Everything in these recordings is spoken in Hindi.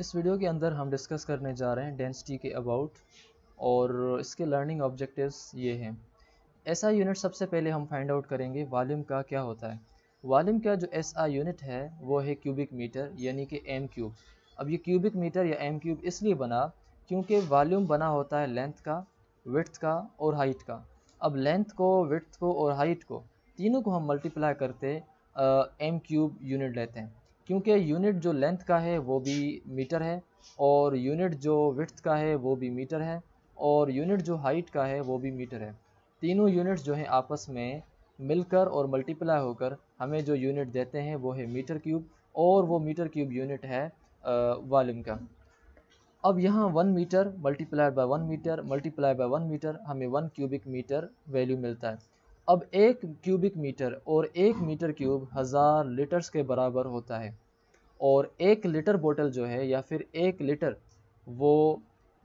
इस वीडियो के अंदर हम डिस्कस करने जा रहे हैं डेंसिटी के अबाउट और इसके लर्निंग ऑब्जेक्टिव्स ये हैं ऐसा यूनिट सबसे पहले हम फाइंड आउट करेंगे वॉल्यूम का क्या होता है वॉल्यूम का जो एस आई यूनिट है वो है क्यूबिक मीटर यानी कि एम क्यूब अब ये क्यूबिक मीटर या एम क्यूब इसलिए बना क्योंकि वॉल्यूम बना होता है लेंथ का विथ का और हाइट का अब लेंथ को विथ को और हाइट को तीनों को हम मल्टीप्लाई करते एम क्यूब यूनिट लेते हैं क्योंकि यूनिट जो लेंथ का है वो भी मीटर है और यूनिट जो विथ का है वो भी मीटर है और यूनिट जो हाइट का है वो भी मीटर है तीनों यूनिट्स जो हैं आपस में मिलकर और मल्टीप्लाई होकर हमें जो यूनिट देते हैं वो है मीटर क्यूब और वो मीटर क्यूब यूनिट है वॉल्यूम का अब यहाँ one metre multiply by one metre multiply by one metre हमें वन क्यूबिक मीटर वैल्यू मिलता है अब एक क्यूबिक मीटर और एक मीटर क्यूब हज़ार लीटर्स के बराबर होता है और एक लीटर बोतल जो है या फिर एक लीटर वो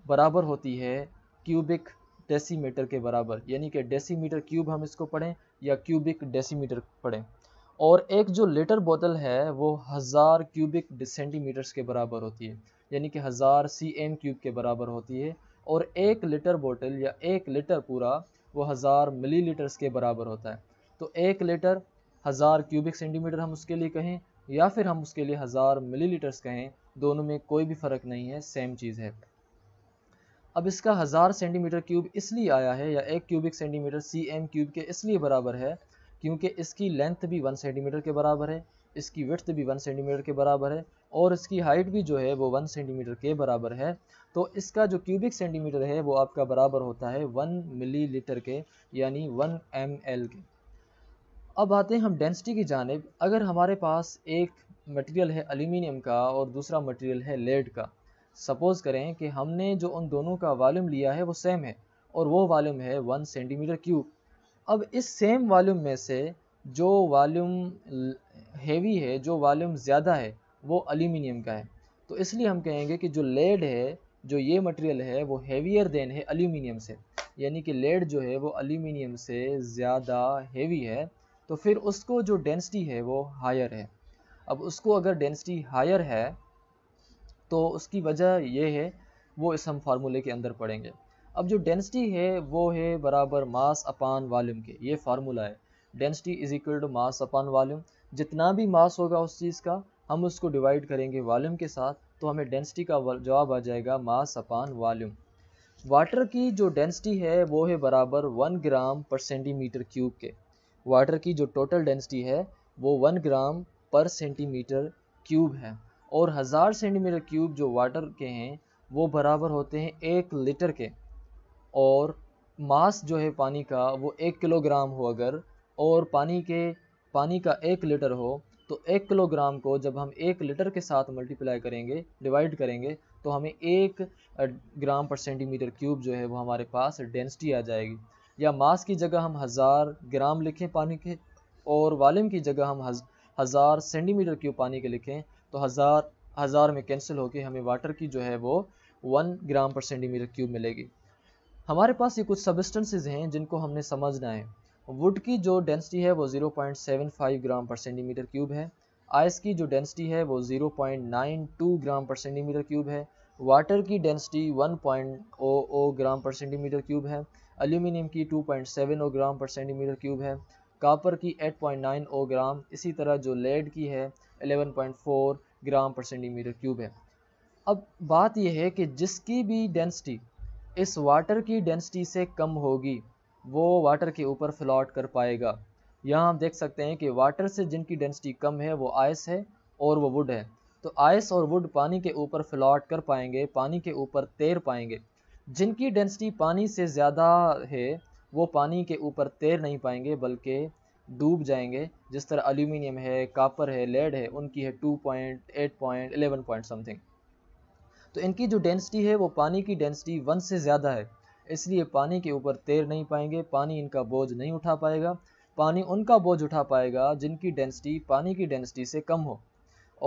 बराबर होती है क्यूबिक डेसीमीटर के बराबर यानी कि डेसीमीटर क्यूब हम इसको पढ़ें या क्यूबिक डेसीमीटर पढ़ें और एक जो लीटर बोतल है वो हज़ार क्यूबिक सेंटीमीटर्स के बराबर होती है यानी कि हज़ार सी एम क्यूब के बराबर होती है और एक लीटर बोतल या एक लीटर पूरा वो हज़ार मिली लीटर्स के बराबर होता है तो एक लीटर हज़ार क्यूबिक सेंटीमीटर हम उसके लिए कहें या फिर हम उसके लिए हज़ार मिली लीटर्स कहें दोनों में कोई भी फ़र्क नहीं है सेम चीज़ है अब इसका हज़ार सेंटीमीटर क्यूब इसलिए आया है या एक cubic centimetre c m cube के इसलिए बराबर है क्योंकि इसकी लेंथ भी वन सेंटीमीटर के बराबर है इसकी वर्थ भी वन सेंटीमीटर के बराबर है और इसकी हाइट भी जो है वो वन सेंटीमीटर के बराबर है तो इसका जो क्यूबिक सेंटीमीटर है वो आपका बराबर होता है वन मिली के यानी वन एम के अब आते हैं हम डेंसिटी की जानब अगर हमारे पास एक मटेरियल है अल्यूमिनियम का और दूसरा मटेरियल है लेड का सपोज़ करें कि हमने जो उन दोनों का वॉल्यूम लिया है वो सेम है और वो वॉल्यूम है वन सेंटीमीटर क्यूब अब इस सेम वॉल्यूम में से जो वॉल्यूम हेवी है जो वॉल्यूम ज़्यादा है वो अल्यूमिनियम का है तो इसलिए हम कहेंगे कि जो लेड है जो ये मटेरियल है वो हेवियर देन है अल्यूमिनियम से यानी कि लेड जो है वो अल्यूमिनियम से ज़्यादा हेवी है तो फिर उसको जो डेंसिटी है वो हायर है अब उसको अगर डेंसिटी हायर है तो उसकी वजह ये है वो इस हम फार्मूले के अंदर पढ़ेंगे अब जो डेंसिटी है वो है बराबर मास अपान वॉल्यूम के ये फार्मूला है density is equal to mass upon volume जितना भी मास होगा उस चीज़ का हम उसको डिवाइड करेंगे वॉल्यूम के साथ तो हमें डेंसिटी का जवाब आ जाएगा मास अपान वॉल्यूम वाटर की जो डेंसिटी है वो है बराबर one gram per centimetre cube के वाटर की जो टोटल डेंसिटी है वो one gram per centimetre cube है और हज़ार सेंटीमीटर क्यूब जो वाटर के हैं वो बराबर होते हैं एक लीटर के और मास जो है पानी का वो एक किलोग्राम हो अगर और पानी के पानी का एक लीटर हो तो एक किलोग्राम को जब हम एक लीटर के साथ मल्टीप्लाई करेंगे डिवाइड करेंगे तो हमें एक ग्राम पर सेंटीमीटर क्यूब जो है वो हमारे पास डेंसिटी आ जाएगी या मास की जगह हम हज़ार ग्राम लिखें पानी के और वाल्यूम की जगह हम हज, हज़ार सेंटीमीटर क्यूब पानी के लिखें तो हज़ार हज़ार में कैंसिल होकर हमें वाटर की जो है वो one gram per centimetre cube मिलेगी हमारे पास ये कुछ सबस्टेंसेज हैं जिनको हमने समझना है वुड की जो डेंसिटी है वो 0.75 ग्राम पर सेंटीमीटर क्यूब है आइस की जो डेंसिटी है वो 0.92 ग्राम पर सेंटीमीटर क्यूब है वाटर की density 1.00 gram per centimetre cube है एल्यूमिनियम की 2.70 ग्राम पर सेंटीमीटर क्यूब है कापर की 8.90 ग्राम इसी तरह जो लेड की है 11.4 ग्राम पर सेंटीमीटर क्यूब है अब बात यह है कि जिसकी भी डेंसिटी इस वाटर की डेंसिटी से कम होगी वो वाटर के ऊपर फ्लॉट कर पाएगा यहाँ हम देख सकते हैं कि वाटर से जिनकी डेंसिटी कम है वो आइस है और वो वुड है तो आइस और वुड पानी के ऊपर फ्लॉट कर पाएंगे पानी के ऊपर तैर पाएंगे जिनकी डेंसिटी पानी से ज़्यादा है वो पानी के ऊपर तैर नहीं पाएंगे बल्कि डूब जाएंगे जिस तरह अल्यूमिनियम है कापर है लेड है उनकी है two point eight point eleven point something तो इनकी जो डेंसिटी है वो पानी की डेंसिटी वन से ज़्यादा है इसलिए पानी के ऊपर तैर नहीं पाएंगे पानी इनका बोझ नहीं उठा पाएगा पानी उनका बोझ उठा पाएगा जिनकी डेंसिटी पानी की डेंसिटी से कम हो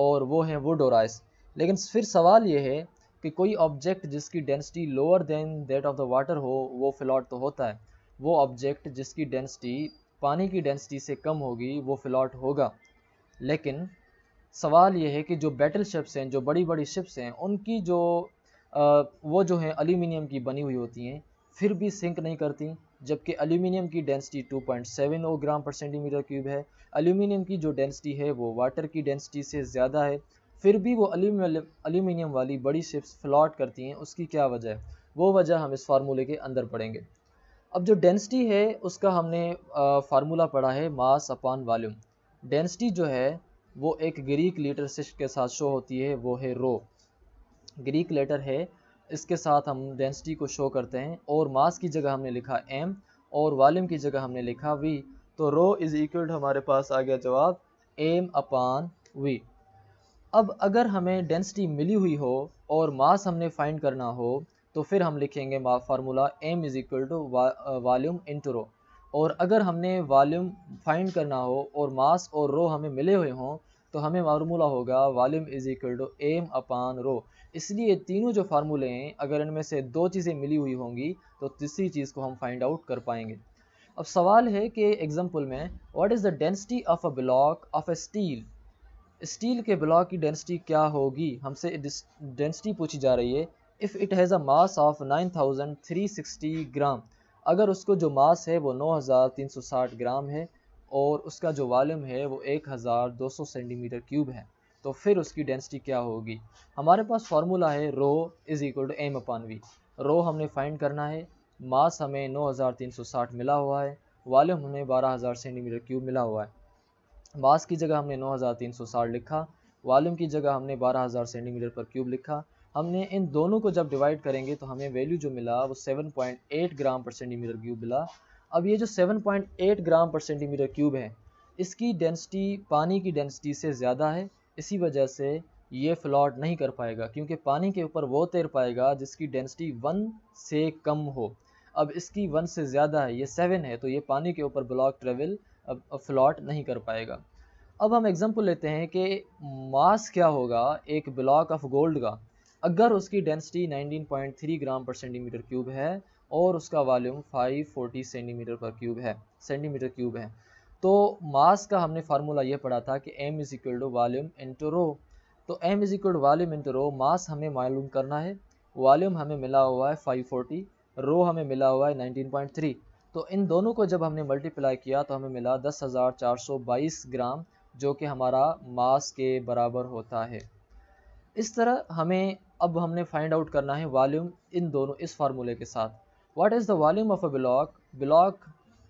और वो है वुड और आइस लेकिन फिर सवाल ये है कि कोई ऑब्जेक्ट जिसकी density lower than that of the water हो वो फ्लॉट तो होता है वो ऑब्जेक्ट जिसकी डेंसिटी पानी की डेंसिटी से कम होगी वो फ्लॉट होगा लेकिन सवाल ये है कि जो बैटल शिप्स हैं जो बड़ी बड़ी शिप्स हैं उनकी जो आ, वो जो हैं अल्यूमिनियम की बनी हुई होती हैं फिर भी सिंक नहीं करती जबकि एल्यूमिनियम की डेंसिटी पॉइंट ओ ग्राम पर सेंटीमीटर क्यूब है एल्यूमिनियम की जो डेंसिटी है वो वाटर की डेंसिटी से ज़्यादा है फिर भी वो अल्यूमिनियम वाली बड़ी शिप्स फ्लॉट करती हैं उसकी क्या वजह है वो वजह हम इस फार्मूले के अंदर पढ़ेंगे अब जो डेंसिटी है उसका हमने फार्मूला पढ़ा है मास अपान वॉल्यूम डेंसिटी जो है वो एक ग्रीक लेटर से के साथ शो होती है वो है रो ग्रीक लेटर है इसके साथ हम डेंसिटी को शो करते हैं और मास की जगह हमने लिखा एम और वॉल्यूम की जगह हमने लिखा वी तो रो इज़ इक्वल हमारे पास आ गया जवाब एम अपान वी अब अगर हमें डेंसिटी मिली हुई हो और मास हमने फाइंड करना हो तो फिर हम लिखेंगे formula m is equal to volume into rho और अगर हमने वॉल्यूम फाइंड करना हो और मास और रो हमें मिले हुए हों तो हमें फार्मूला होगा volume is equal to m upon rho इसलिए तीनों जो फार्मूले हैं अगर इनमें से दो चीज़ें मिली हुई होंगी तो तीसरी चीज़ को हम फाइंड आउट कर पाएंगे अब सवाल है कि एग्जाम्पल में what is the density of a block of a steel steel के ब्लॉक की डेंसिटी क्या होगी हमसे डेंसिटी पूछी जा रही है if it has a mass of 9360 gram अगर उसको जो मास है वो 9360 ग्राम है और उसका जो वाल्यूम है वो 1200 सेंटीमीटर क्यूब है तो फिर उसकी डेंसिटी क्या होगी हमारे पास फार्मूला है rho is equal to m upon v rho हमने फाइंड करना है मास हमें 9360 मिला हुआ है वॉल्यूम हमें 12000 सेंटीमीटर क्यूब मिला हुआ है मास की जगह हमने 9360 लिखा वॉल्यूम की जगह हमने 12000 सेंटीमीटर पर क्यूब लिखा हमने इन दोनों को जब डिवाइड करेंगे तो हमें वैल्यू जो मिला वो 7.8 ग्राम पर सेंटीमीटर क्यूब मिला अब ये जो 7.8 ग्राम पर सेंटीमीटर क्यूब है इसकी डेंसिटी पानी की डेंसिटी से ज़्यादा है इसी वजह से ये फ्लॉट नहीं कर पाएगा क्योंकि पानी के ऊपर वो तैर पाएगा जिसकी डेंसिटी वन से कम हो अब इसकी वन से ज़्यादा है ये सेवन है तो ये पानी के ऊपर ब्लॉक ट्रेवल अब फ्लॉट नहीं कर पाएगा अब हम एग्ज़ाम्पल लेते हैं कि मास क्या होगा एक ब्लॉक ऑफ गोल्ड का अगर उसकी डेंसिटी 19.3 ग्राम पर सेंटीमीटर क्यूब है और उसका वॉल्यूम 540 सेंटीमीटर पर क्यूब है सेंटीमीटर क्यूब है तो मास का हमने फार्मूला ये पढ़ा था कि m is equal to volume into rho तो m is equal to volume into rho mass हमें मालूम करना है वॉल्यूम हमें मिला हुआ है 540 रो हमें मिला हुआ है 19.3 तो इन दोनों को जब हमने मल्टीप्लाई किया तो हमें मिला 10,422 ग्राम जो कि हमारा मास के बराबर होता है इस तरह हमें अब हमने फाइंड आउट करना है वॉल्यूम इन दोनों इस फार्मूले के साथ what is the volume of a block block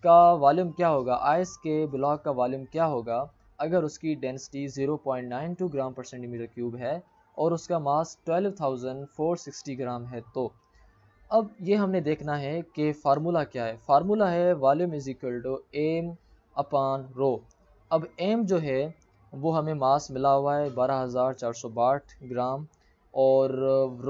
का वॉल्यूम क्या होगा आइस के ब्लॉक का वॉल्यूम क्या होगा अगर उसकी density 0.92 gram per centimetre cube है और उसका मास 12,460 ग्राम है तो अब ये हमने देखना है कि फार्मूला क्या है फार्मूला है volume is equal to m upon rho अब एम जो है वो हमें मास मिला हुआ है 12,460 ग्राम और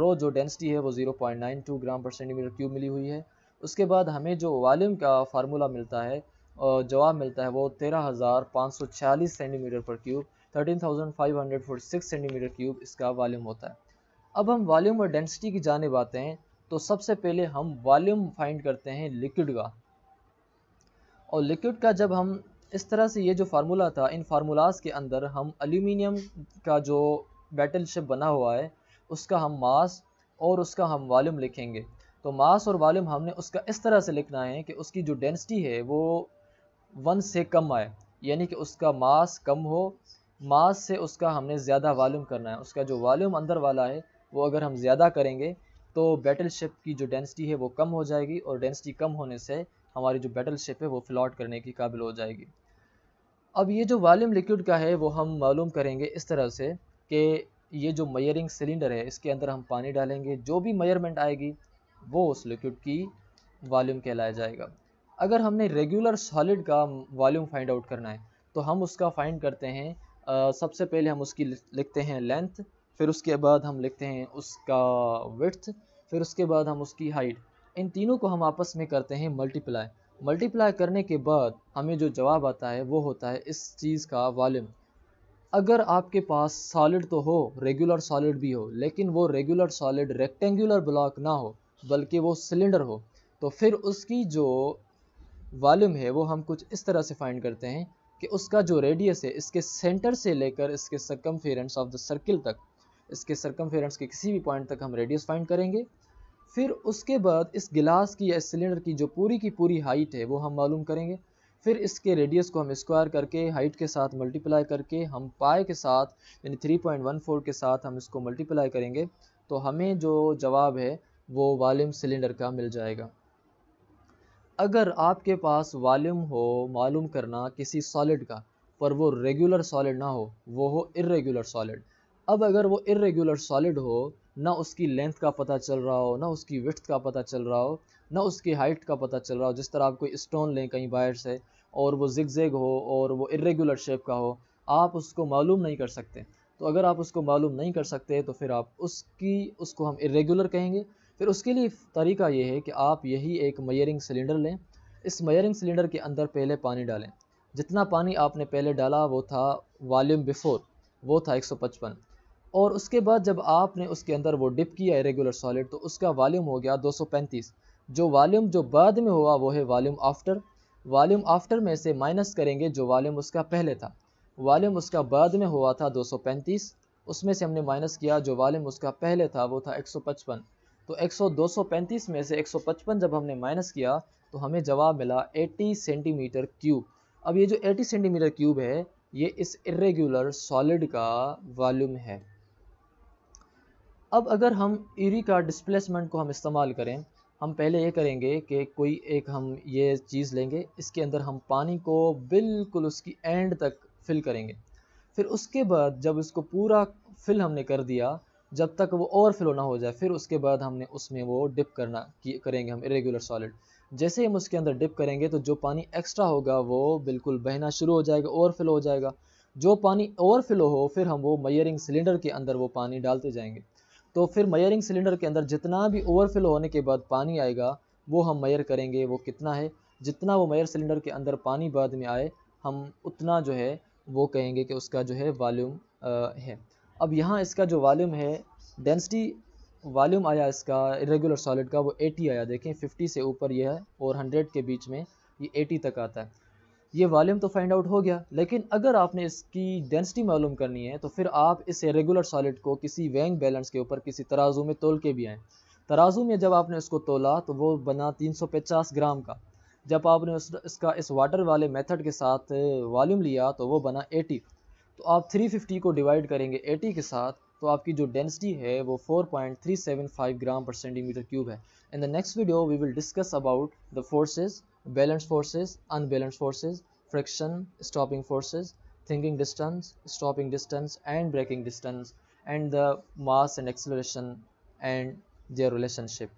रो जो डेंसिटी है वो 0.92 ग्राम पर सेंटीमीटर क्यूब मिली हुई है उसके बाद हमें जो वॉल्यूम का फार्मूला मिलता है और जवाब मिलता है वो तेरह हज़ार पाँच सौ छियालीस centimetre per cube thirteen thousand five hundred forty six centimetre cube इसका वॉल्यूम होता है अब हम वॉल्यूम और डेंसिटी की जानब आते हैं तो सबसे पहले हम वॉल्यूम फाइंड करते हैं लिक्विड का और लिक्विड का जब हम इस तरह से ये जो फार्मूला था इन फार्मूलाज के अंदर हम अल्यूमिनियम का जो बैटल शिप बना हुआ है उसका हम मास और उसका हम वॉल्यूम लिखेंगे तो मास और वॉल्यूम हमने उसका इस तरह से लिखना है कि उसकी जो डेंसिटी है वो वन से कम आए यानी कि उसका मास कम हो मास से उसका हमने ज़्यादा वॉल्यूम करना है उसका जो वॉल्यूम अंदर वाला है वो अगर हम ज़्यादा करेंगे तो बैटल शिप की जो डेंसिटी है वो कम हो जाएगी और डेंसिटी कम होने से हमारी जो बैटल शिप है वो फ्लॉट करने की काबिल हो जाएगी अब ये जो वॉल्यूम लिक्विड का है वो हम मालूम करेंगे इस तरह से कि ये जो मयरिंग सिलेंडर है इसके अंदर हम पानी डालेंगे जो भी मयरमेंट आएगी वो उस लिक्विड की वॉल्यूम कहलाया जाएगा अगर हमने रेगुलर सॉलिड का वॉल्यूम फाइंड आउट करना है तो हम उसका फाइंड करते हैं आ, सबसे पहले हम उसकी लिखते हैं लेंथ फिर उसके बाद हम लिखते हैं उसका विथ फिर उसके बाद हम उसकी हाइट इन तीनों को हम आपस में करते हैं मल्टीप्लाई मल्टीप्लाई करने के बाद हमें जो जवाब आता है वो होता है इस चीज़ का वॉल्यूम अगर आपके पास सॉलिड तो हो रेगुलर सॉलिड भी हो लेकिन वो रेगुलर सॉलिड रेक्टेंगुलर ब्लॉक ना हो बल्कि वो सिलेंडर हो तो फिर उसकी जो वॉल्यूम है वो हम कुछ इस तरह से फाइंड करते हैं कि उसका जो रेडियस है इसके सेंटर से लेकर इसके सरकम ऑफ द सर्किल तक इसके सरकम के किसी भी पॉइंट तक हम रेडियस फाइंड करेंगे फिर उसके बाद इस गिलास की या इस सिलेंडर की जो पूरी की पूरी हाइट है वो हम मालूम करेंगे फिर इसके रेडियस को हम स्क्वायर करके हाइट के साथ मल्टीप्लाई करके हम पाए के साथ यानी 3.14 के साथ हम इसको मल्टीप्लाई करेंगे तो हमें जो जवाब है वो वॉल्यूम सिलेंडर का मिल जाएगा अगर आपके पास वॉल्यूम हो मालूम करना किसी सॉलिड का पर वो रेगुलर सॉलिड ना हो वो हो इरेगुलर सॉलिड अब अगर वो इरेगुलर सॉलिड हो ना उसकी लेंथ का पता चल रहा हो ना उसकी विथ का पता चल रहा हो ना उसकी हाइट का पता चल रहा हो जिस तरह आप कोई स्टोन लें कहीं बाहर से और वो जिगजेग हो और वो इरेगुलर शेप का हो आप उसको मालूम नहीं कर सकते तो अगर आप उसको मालूम नहीं कर सकते तो फिर आप उसकी उसको हम इरेगुलर कहेंगे फिर उसके लिए तरीका ये है कि आप यही एक मयरिंग सिलेंडर लें इस मयरिंग सिलेंडर के अंदर पहले पानी डालें जितना पानी आपने पहले डाला वो था वॉल्यूम बिफोर वो था 155 और उसके बाद जब आपने उसके अंदर वो डिप किया इरेगुलर सॉलिड तो उसका वॉल्यूम हो गया 235 जो वॉल्यूम जो बाद में हुआ वो है वॉल्यूम आफ्टर वॉल्यूम आफ्टर में से माइनस करेंगे जो वॉल्यूम उसका पहले था वॉल्यूम उसका बाद में हुआ था 235 उसमें से हमने माइनस किया जो वॉल्यूम उसका पहले था वो था 155 तो 100 235 में से 155 जब हमने माइनस किया तो हमें जवाब मिला 80 सेंटीमीटर क्यूब अब ये जो 80 सेंटीमीटर क्यूब है ये इस इरेगुलर सॉलिड का वॉल्यूम है अब अगर हम इरी का डिस्प्लेसमेंट को हम इस्तेमाल करें हम पहले ये करेंगे कि कोई एक हम ये चीज़ लेंगे इसके अंदर हम पानी को बिल्कुल उसकी एंड तक फिल करेंगे फिर उसके बाद जब इसको पूरा फिल हमने कर दिया जब तक वो ओवरफ्लो ना हो जाए फिर उसके बाद हमने उसमें वो डिप करना करेंगे हम इरेगुलर सॉलिड जैसे ही हम उसके अंदर डिप करेंगे तो जो पानी एक्स्ट्रा होगा वो बिल्कुल बहना शुरू हो जाएगा ओवरफ्लो हो जाएगा जो पानी ओवरफ्लो हो फिर हम वो मयरिंग सिलेंडर के अंदर वो पानी डालते जाएंगे तो फिर मयरिंग सिलेंडर के अंदर जितना भी ओवरफ्लो होने के बाद पानी आएगा वो हम मयर करेंगे वो कितना है जितना वो मयर सिलेंडर के अंदर पानी बाद में आए हम उतना जो है वो कहेंगे कि उसका जो है वॉल्यूम है अब यहाँ इसका जो वॉल्यूम है डेंसिटी वॉल्यूम आया इसका इरेगुलर सॉलिड का वो 80 आया देखें 50 से ऊपर ये है और 100 के बीच में ये 80 तक आता है ये वॉल्यूम तो फाइंड आउट हो गया लेकिन अगर आपने इसकी डेंसिटी मालूम करनी है तो फिर आप इस रेगुलर सॉलिड को किसी वेंग बैलेंस के ऊपर किसी तराजू में तोल के भी आएँ तराजू में जब आपने उसको तोला तो वो बना पचास ग्राम का जब आपने उस, इसका इस वाटर वाले मेथड के साथ वॉल्यूम लिया तो वो बना 80 तो आप 350 को डिवाइड करेंगे 80 के साथ तो आपकी जो डेंसिटी है वो 4.375 ग्राम पर सेंटीमीटर क्यूब है in the next video we will discuss about the forces balance forces unbalance forces friction stopping forces thinking distance stopping distance and braking distance and the mass and acceleration and their relationship